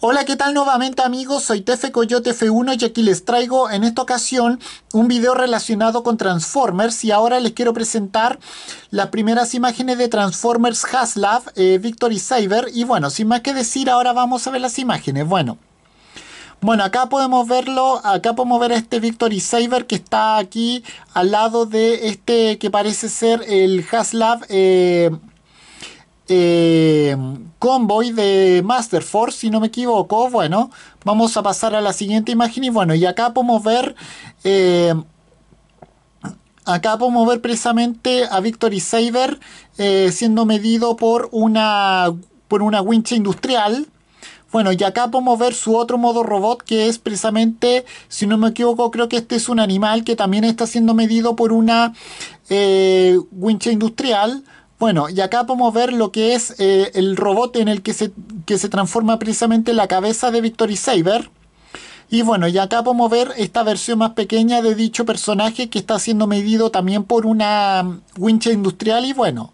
Hola, ¿qué tal nuevamente amigos? Soy Tefe Coyote F1 y aquí les traigo en esta ocasión un video relacionado con Transformers y ahora les quiero presentar las primeras imágenes de Transformers Haslab, eh, Victory Cyber y bueno, sin más que decir, ahora vamos a ver las imágenes. Bueno. Bueno, acá podemos verlo, acá podemos ver este Victory Saber que está aquí al lado de este que parece ser el Haslab eh, eh, convoy de Master Force, si no me equivoco. Bueno, vamos a pasar a la siguiente imagen y bueno, y acá podemos ver... Eh, acá podemos ver precisamente a Victory Saber eh, siendo medido por una, por una wincha industrial. Bueno, y acá podemos ver su otro modo robot que es precisamente, si no me equivoco, creo que este es un animal que también está siendo medido por una wincha industrial. Bueno, y acá podemos ver lo que es eh, el robot en el que se, se transforma precisamente la cabeza de Victory Saber. Y bueno, y acá podemos ver esta versión más pequeña de dicho personaje que está siendo medido también por una mm, wincha industrial y bueno.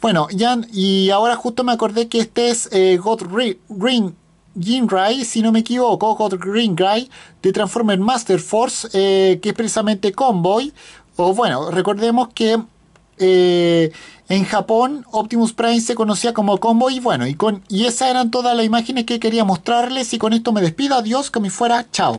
Bueno, Jan, y ahora justo me acordé que este es eh, God Ring Ginrai, si no me equivoco, God te de Transformer Master Force, eh, que es precisamente Convoy. O bueno, recordemos que en Japón, Optimus Prime se conocía como Combo y bueno, y, con, y esas eran todas las imágenes que quería mostrarles y con esto me despido, adiós, que me fuera, chao.